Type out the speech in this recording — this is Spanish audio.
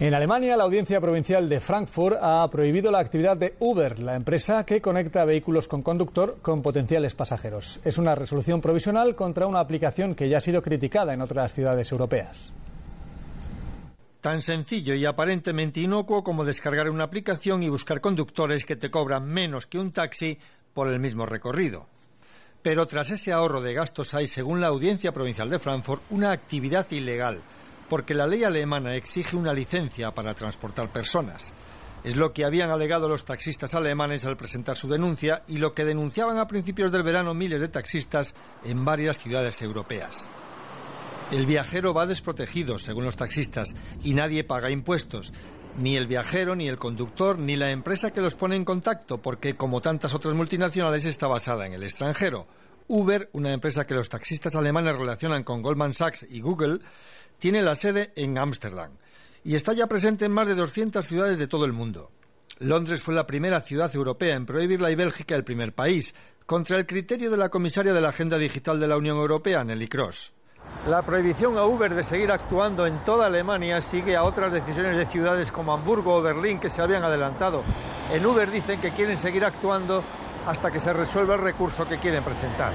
En Alemania, la audiencia provincial de Frankfurt ha prohibido la actividad de Uber, la empresa que conecta vehículos con conductor con potenciales pasajeros. Es una resolución provisional contra una aplicación que ya ha sido criticada en otras ciudades europeas. Tan sencillo y aparentemente inocuo como descargar una aplicación y buscar conductores que te cobran menos que un taxi por el mismo recorrido. Pero tras ese ahorro de gastos hay, según la Audiencia Provincial de Frankfurt, una actividad ilegal porque la ley alemana exige una licencia para transportar personas. Es lo que habían alegado los taxistas alemanes al presentar su denuncia y lo que denunciaban a principios del verano miles de taxistas en varias ciudades europeas. El viajero va desprotegido, según los taxistas, y nadie paga impuestos. Ni el viajero, ni el conductor, ni la empresa que los pone en contacto, porque como tantas otras multinacionales está basada en el extranjero. Uber, una empresa que los taxistas alemanes relacionan con Goldman Sachs y Google, tiene la sede en Ámsterdam y está ya presente en más de 200 ciudades de todo el mundo. Londres fue la primera ciudad europea en prohibirla y Bélgica el primer país, contra el criterio de la comisaria de la Agenda Digital de la Unión Europea, Nelly Cross. La prohibición a Uber de seguir actuando en toda Alemania sigue a otras decisiones de ciudades como Hamburgo o Berlín que se habían adelantado. En Uber dicen que quieren seguir actuando hasta que se resuelva el recurso que quieren presentar.